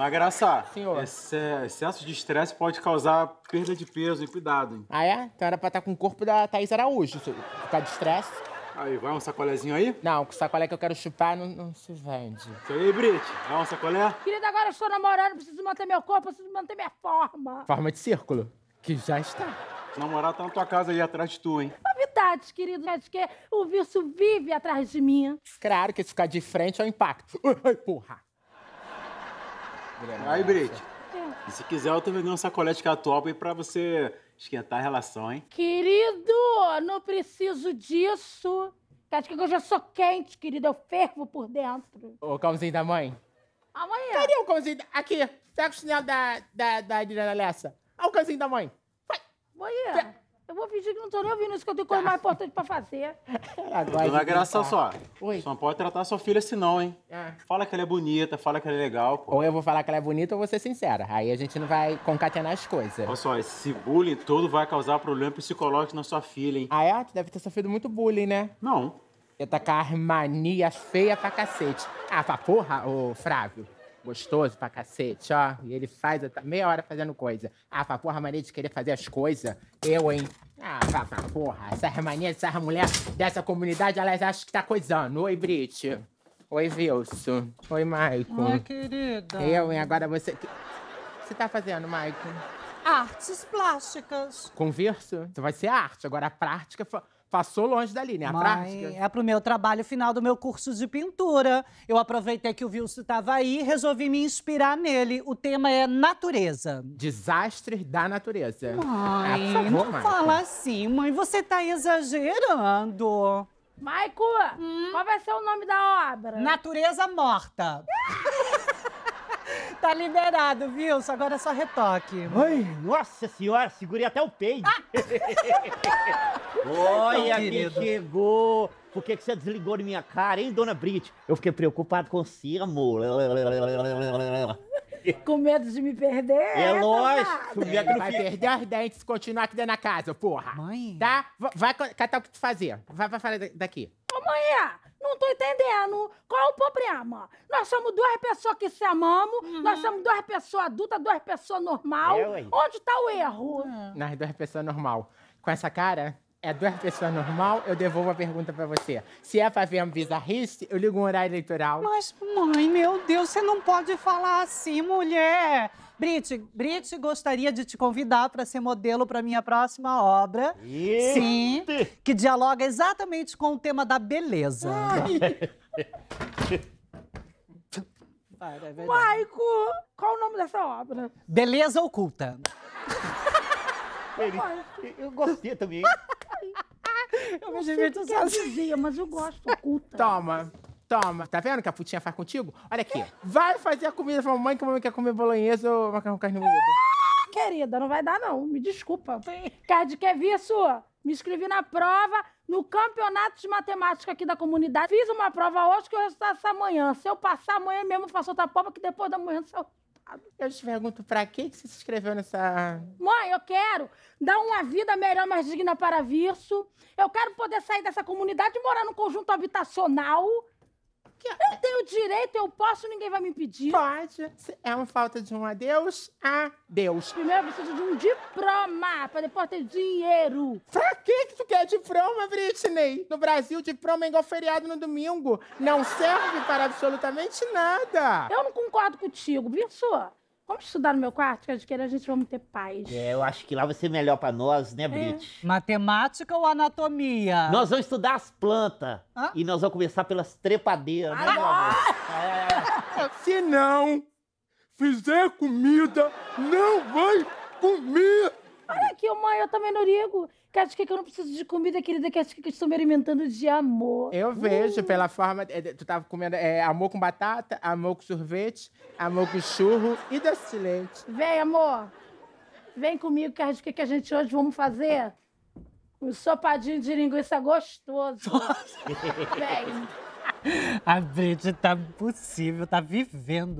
Mas graça, Senhor. Esse, excesso de estresse pode causar perda de peso e cuidado, hein? Ah, é? Então era pra estar tá com o corpo da Thaís Araújo, ficar de estresse. Aí, vai um sacolézinho aí? Não, o sacolé que eu quero chupar não, não se vende. Isso aí, Brit. Vai um sacolé? Querida, agora eu estou namorando, preciso manter meu corpo, preciso manter minha forma. Forma de círculo, que já está. Namorar namorado tá na tua casa aí atrás de tu, hein? Novidades, querido, acho né? que o vício vive atrás de mim. Claro que se ficar de frente é o impacto. Ai, porra! Aí, Brit. É. E se quiser, eu também dou um sacolete catuaba é aí pra você esquentar a relação, hein? Querido, não preciso disso. Tá, acho que eu já sou quente, querido. Eu fervo por dentro. Ô, calmzinho da mãe. Amanhã. Cadê o calmzinho? Da... Aqui, pega o chinelo da, da, da Adriana Lessa. Olha o calmzinho da mãe. Vai. Amanhã. Eu vou fingir que não estou nem ouvindo isso, que eu tenho coisa mais importante para fazer. Dona Graça, só. Oi. Só não pode tratar sua filha assim, não, hein? É. Fala que ela é bonita, fala que ela é legal, pô. Ou eu vou falar que ela é bonita ou vou ser sincera. Aí a gente não vai concatenar as coisas. Olha só, esse bullying todo vai causar problema psicológico na sua filha, hein? Ah, é? Tu deve ter sofrido muito bullying, né? Não. Eu tá com a mania feia pra cacete. Ah, pra porra, ô Frávio gostoso pra cacete, ó. E ele faz, tá meia hora fazendo coisa. Ah, pra porra, mania de querer fazer as coisas. Eu, hein? Ah, pra, pra porra. Essa manias, essas mulher dessa comunidade, elas acham que tá coisando. Oi, Brit. Oi, Wilson. Oi, Maicon. Oi, querida. Eu, hein? Agora você... O que você tá fazendo, Maicon? Artes plásticas. Converso? Você vai ser arte. Agora a prática... Foi... Passou longe dali, né? A Mãe, prática. É pro meu trabalho final do meu curso de pintura. Eu aproveitei que o Vilso estava aí e resolvi me inspirar nele. O tema é natureza. Desastres da natureza. Mãe, é, favor, não fala assim, mãe. Você tá exagerando. Maico, hum? qual vai ser o nome da obra? Natureza Morta. tá liberado, viu? agora é só retoque. Ai, nossa senhora, segurei até o peito. Ah. Olha então, quem chegou! Por que, que você desligou de minha cara, hein, dona Brit? Eu fiquei preocupado com você, amor. Com medo de me perder. É lógico. É, vai perder as dentes se continuar aqui dentro da casa, porra. Mãe. Tá? Vai catar o que tu fazer. Vai, vai falar daqui. Ô, mãe, é. não tô entendendo. Qual é o problema? Nós somos duas pessoas que se amamos, uhum. nós somos duas pessoas adultas, duas pessoas normal. É, Onde tá o erro? Uhum. Nós duas pessoas normal. Com essa cara, é duas pessoas normal, eu devolvo a pergunta para você. Se é pra ver uma bizarrice, eu ligo um horário eleitoral. Mas, mãe, meu Deus, você não pode falar assim, mulher. Brit, Brit gostaria de te convidar para ser modelo para minha próxima obra. Eita. Sim, que dialoga exatamente com o tema da beleza. Para, é Maico, qual o nome dessa obra? Beleza Oculta. Ele, eu gostei também. Eu não sei o que mas eu gosto, oculta. Toma. Toma, tá vendo o que a putinha faz contigo? Olha aqui. Vai fazer a comida pra mamãe que a mamãe quer comer bolonhesa ou macarrão com carne moída. querida, não vai dar não. Me desculpa. Card, quer vir, sua? Me inscrevi na prova no campeonato de matemática aqui da comunidade. Fiz uma prova hoje que o resultado está amanhã. Se eu passar amanhã mesmo, faço outra prova que depois da manhã... Eu... Eu te pergunto, pra que você se inscreveu nessa. Mãe, eu quero dar uma vida melhor, mais digna para Virso. Eu quero poder sair dessa comunidade e morar num conjunto habitacional. Que... É- eu tenho direito, eu posso, ninguém vai me impedir. Pode. É uma falta de um adeus, adeus. Primeiro eu preciso de um diploma, para depois ter dinheiro. Pra quê? de proma, Britney. No Brasil, de proma é igual feriado no domingo. Não serve para absolutamente nada. Eu não concordo contigo, Birsua. Vamos estudar no meu quarto, que acho que a gente vamos ter paz. É, eu acho que lá vai ser melhor pra nós, né, é. Brit? É. Matemática ou anatomia? Nós vamos estudar as plantas. E nós vamos começar pelas trepadeiras, ah, né, meu É. Se não fizer comida, não vai comer eu também não ligo. Que acho que eu não preciso de comida, querida, que acho que eu estou me alimentando de amor. Eu vejo, uh. pela forma. É, tu tava comendo é, amor com batata, amor com sorvete, amor com churro e doce leite. Vem, amor. Vem comigo, que acho que, que a gente hoje vamos fazer um sopadinho de linguiça gostoso. Vem. A Brit tá possível, tá vivendo.